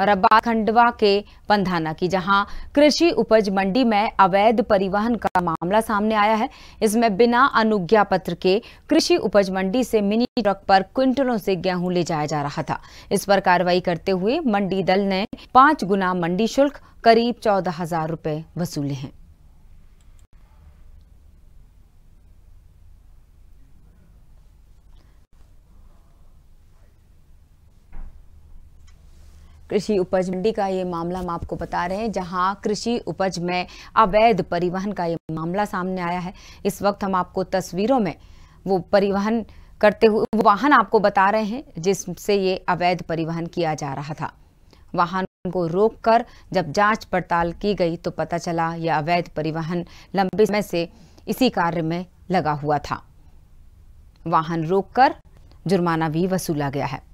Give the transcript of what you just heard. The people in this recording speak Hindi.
और अब बात खंडवा के पंधाना की जहां कृषि उपज मंडी में अवैध परिवहन का मामला सामने आया है इसमें बिना अनुज्ञा पत्र के कृषि उपज मंडी से मिनी ट्रक पर क्विंटलों से गेहूं ले जाया जा रहा था इस पर कार्रवाई करते हुए मंडी दल ने पांच गुना मंडी शुल्क करीब चौदह हजार रूपए वसूले हैं कृषि उपज मंडी का ये मामला हम आपको बता रहे हैं जहां कृषि उपज में अवैध परिवहन का ये मामला सामने आया है इस वक्त हम आपको तस्वीरों में वो परिवहन करते हुए वाहन आपको बता रहे हैं जिससे ये अवैध परिवहन किया जा रहा था वाहन को रोककर जब जांच पड़ताल की गई तो पता चला यह अवैध परिवहन लंबे समय से इसी कार्य में लगा हुआ था वाहन रोककर जुर्माना भी वसूला गया है